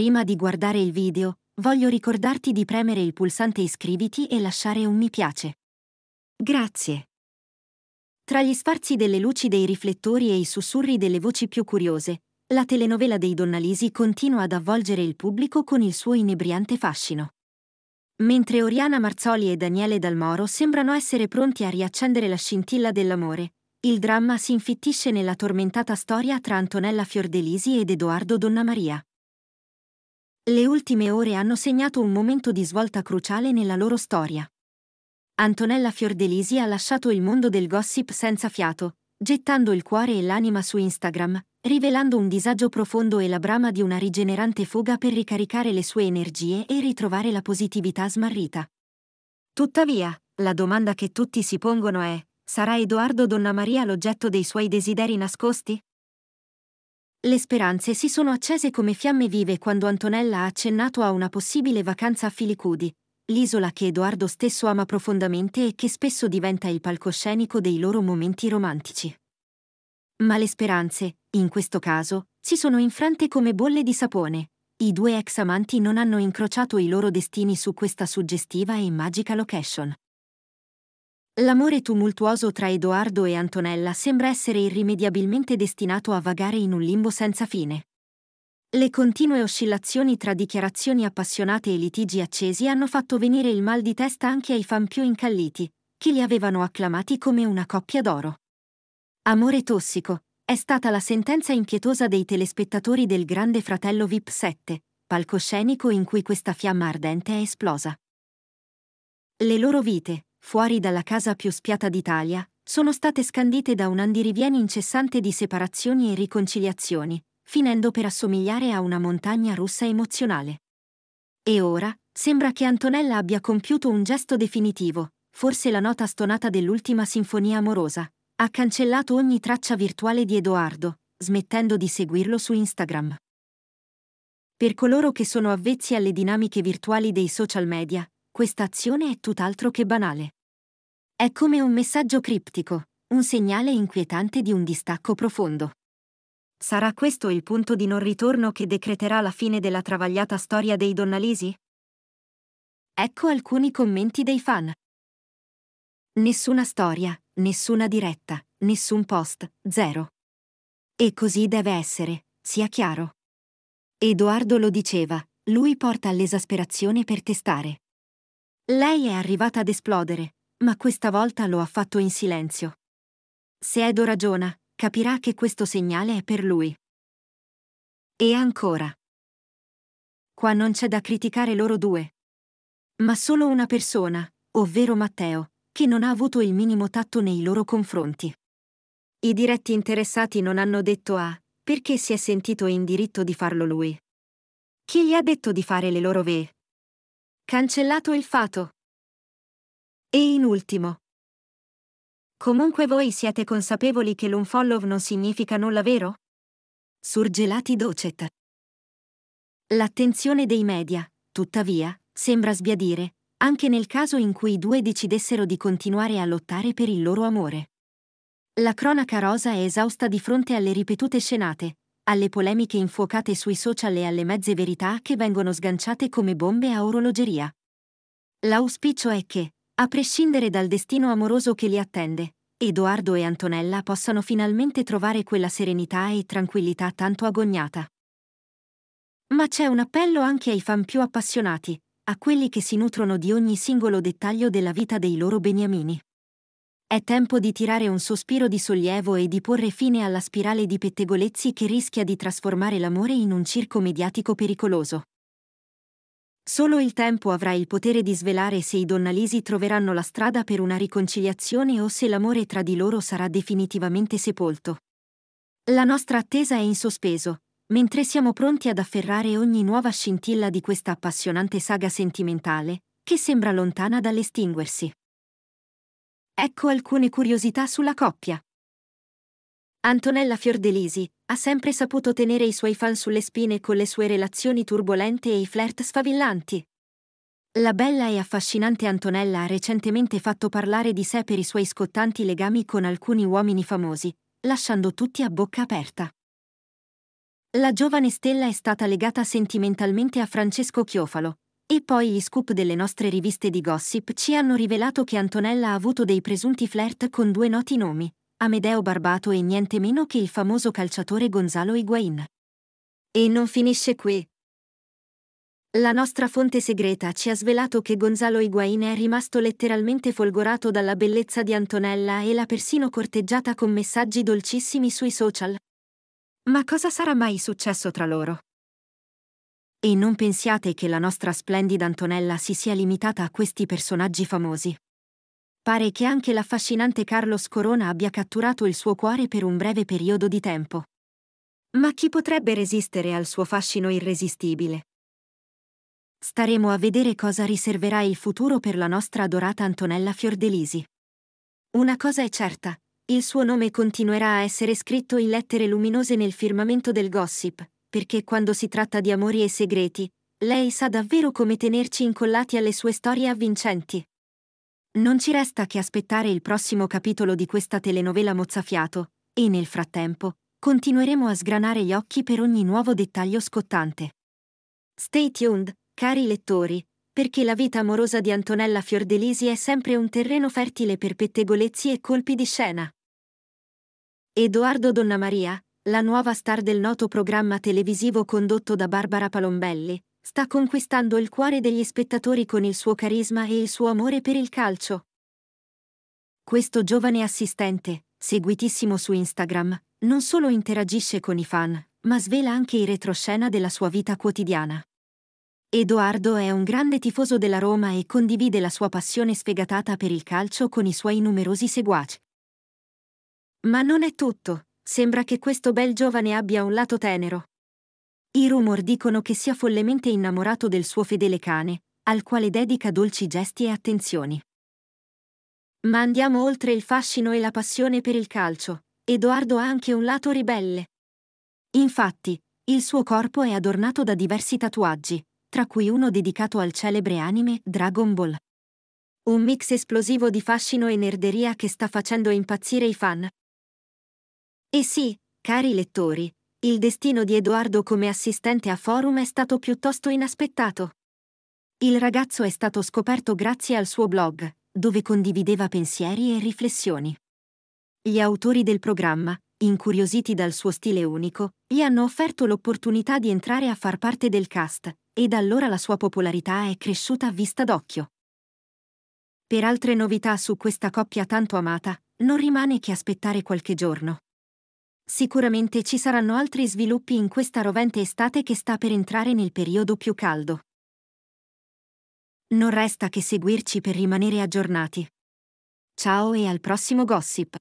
Prima di guardare il video, voglio ricordarti di premere il pulsante iscriviti e lasciare un mi piace. Grazie. Tra gli sfarzi delle luci dei riflettori e i sussurri delle voci più curiose, la telenovela dei Donnalisi continua ad avvolgere il pubblico con il suo inebriante fascino. Mentre Oriana Marzoli e Daniele Dalmoro sembrano essere pronti a riaccendere la scintilla dell'amore, il dramma si infittisce nella tormentata storia tra Antonella Fiordelisi ed Edoardo Donnamaria. Le ultime ore hanno segnato un momento di svolta cruciale nella loro storia. Antonella Fiordelisi ha lasciato il mondo del gossip senza fiato, gettando il cuore e l'anima su Instagram, rivelando un disagio profondo e la brama di una rigenerante fuga per ricaricare le sue energie e ritrovare la positività smarrita. Tuttavia, la domanda che tutti si pongono è, sarà Edoardo Donnamaria l'oggetto dei suoi desideri nascosti? Le speranze si sono accese come fiamme vive quando Antonella ha accennato a una possibile vacanza a Filicudi, l'isola che Edoardo stesso ama profondamente e che spesso diventa il palcoscenico dei loro momenti romantici. Ma le speranze, in questo caso, si sono infrante come bolle di sapone. I due ex amanti non hanno incrociato i loro destini su questa suggestiva e magica location. L'amore tumultuoso tra Edoardo e Antonella sembra essere irrimediabilmente destinato a vagare in un limbo senza fine. Le continue oscillazioni tra dichiarazioni appassionate e litigi accesi hanno fatto venire il mal di testa anche ai fan più incalliti, che li avevano acclamati come una coppia d'oro. Amore tossico è stata la sentenza impietosa dei telespettatori del Grande Fratello VIP 7, palcoscenico in cui questa fiamma ardente è esplosa. Le loro vite, fuori dalla casa più spiata d'Italia, sono state scandite da un andirivieni incessante di separazioni e riconciliazioni, finendo per assomigliare a una montagna russa emozionale. E ora, sembra che Antonella abbia compiuto un gesto definitivo, forse la nota stonata dell'ultima sinfonia amorosa. Ha cancellato ogni traccia virtuale di Edoardo, smettendo di seguirlo su Instagram. Per coloro che sono avvezzi alle dinamiche virtuali dei social media, questa azione è tutt'altro che banale. È come un messaggio criptico, un segnale inquietante di un distacco profondo. Sarà questo il punto di non ritorno che decreterà la fine della travagliata storia dei Donnalisi? Ecco alcuni commenti dei fan. Nessuna storia, nessuna diretta, nessun post, zero. E così deve essere, sia chiaro. Edoardo lo diceva, lui porta all'esasperazione per testare. Lei è arrivata ad esplodere, ma questa volta lo ha fatto in silenzio. Se Edo ragiona, capirà che questo segnale è per lui. E ancora. Qua non c'è da criticare loro due. Ma solo una persona, ovvero Matteo, che non ha avuto il minimo tatto nei loro confronti. I diretti interessati non hanno detto a perché si è sentito in diritto di farlo lui. Chi gli ha detto di fare le loro vee? Cancellato il fato. E in ultimo. Comunque voi siete consapevoli che l'unfollow non significa nulla vero? Surgelati docet. L'attenzione dei media, tuttavia, sembra sbiadire, anche nel caso in cui i due decidessero di continuare a lottare per il loro amore. La cronaca rosa è esausta di fronte alle ripetute scenate, alle polemiche infuocate sui social e alle mezze verità che vengono sganciate come bombe a orologeria. L'auspicio è che, a prescindere dal destino amoroso che li attende, Edoardo e Antonella possano finalmente trovare quella serenità e tranquillità tanto agognata. Ma c'è un appello anche ai fan più appassionati, a quelli che si nutrono di ogni singolo dettaglio della vita dei loro beniamini. È tempo di tirare un sospiro di sollievo e di porre fine alla spirale di pettegolezzi che rischia di trasformare l'amore in un circo mediatico pericoloso. Solo il tempo avrà il potere di svelare se i donnalisi troveranno la strada per una riconciliazione o se l'amore tra di loro sarà definitivamente sepolto. La nostra attesa è in sospeso, mentre siamo pronti ad afferrare ogni nuova scintilla di questa appassionante saga sentimentale, che sembra lontana dall'estinguersi. Ecco alcune curiosità sulla coppia. Antonella Fiordelisi ha sempre saputo tenere i suoi fan sulle spine con le sue relazioni turbolente e i flirt sfavillanti. La bella e affascinante Antonella ha recentemente fatto parlare di sé per i suoi scottanti legami con alcuni uomini famosi, lasciando tutti a bocca aperta. La giovane stella è stata legata sentimentalmente a Francesco Chiofalo, e poi i scoop delle nostre riviste di gossip ci hanno rivelato che Antonella ha avuto dei presunti flirt con due noti nomi, Amedeo Barbato e niente meno che il famoso calciatore Gonzalo Higuain. E non finisce qui. La nostra fonte segreta ci ha svelato che Gonzalo Higuain è rimasto letteralmente folgorato dalla bellezza di Antonella e l'ha persino corteggiata con messaggi dolcissimi sui social. Ma cosa sarà mai successo tra loro? E non pensiate che la nostra splendida Antonella si sia limitata a questi personaggi famosi. Pare che anche l'affascinante Carlos Corona abbia catturato il suo cuore per un breve periodo di tempo. Ma chi potrebbe resistere al suo fascino irresistibile? Staremo a vedere cosa riserverà il futuro per la nostra adorata Antonella Fiordelisi. Una cosa è certa, il suo nome continuerà a essere scritto in lettere luminose nel firmamento del gossip, perché quando si tratta di amori e segreti, lei sa davvero come tenerci incollati alle sue storie avvincenti. Non ci resta che aspettare il prossimo capitolo di questa telenovela mozzafiato, e nel frattempo, continueremo a sgranare gli occhi per ogni nuovo dettaglio scottante. Stay tuned, cari lettori, perché la vita amorosa di Antonella Fiordelisi è sempre un terreno fertile per pettegolezzi e colpi di scena. Edoardo Donna Maria, la nuova star del noto programma televisivo condotto da Barbara Palombelli, sta conquistando il cuore degli spettatori con il suo carisma e il suo amore per il calcio. Questo giovane assistente, seguitissimo su Instagram, non solo interagisce con i fan, ma svela anche i retroscena della sua vita quotidiana. Edoardo è un grande tifoso della Roma e condivide la sua passione sfegatata per il calcio con i suoi numerosi seguaci. Ma non è tutto. Sembra che questo bel giovane abbia un lato tenero. I rumor dicono che sia follemente innamorato del suo fedele cane, al quale dedica dolci gesti e attenzioni. Ma andiamo oltre il fascino e la passione per il calcio. Edoardo ha anche un lato ribelle. Infatti, il suo corpo è adornato da diversi tatuaggi, tra cui uno dedicato al celebre anime Dragon Ball. Un mix esplosivo di fascino e nerderia che sta facendo impazzire i fan. E eh sì, cari lettori, il destino di Edoardo come assistente a forum è stato piuttosto inaspettato. Il ragazzo è stato scoperto grazie al suo blog, dove condivideva pensieri e riflessioni. Gli autori del programma, incuriositi dal suo stile unico, gli hanno offerto l'opportunità di entrare a far parte del cast, e da allora la sua popolarità è cresciuta a vista d'occhio. Per altre novità su questa coppia tanto amata, non rimane che aspettare qualche giorno. Sicuramente ci saranno altri sviluppi in questa rovente estate che sta per entrare nel periodo più caldo. Non resta che seguirci per rimanere aggiornati. Ciao e al prossimo gossip!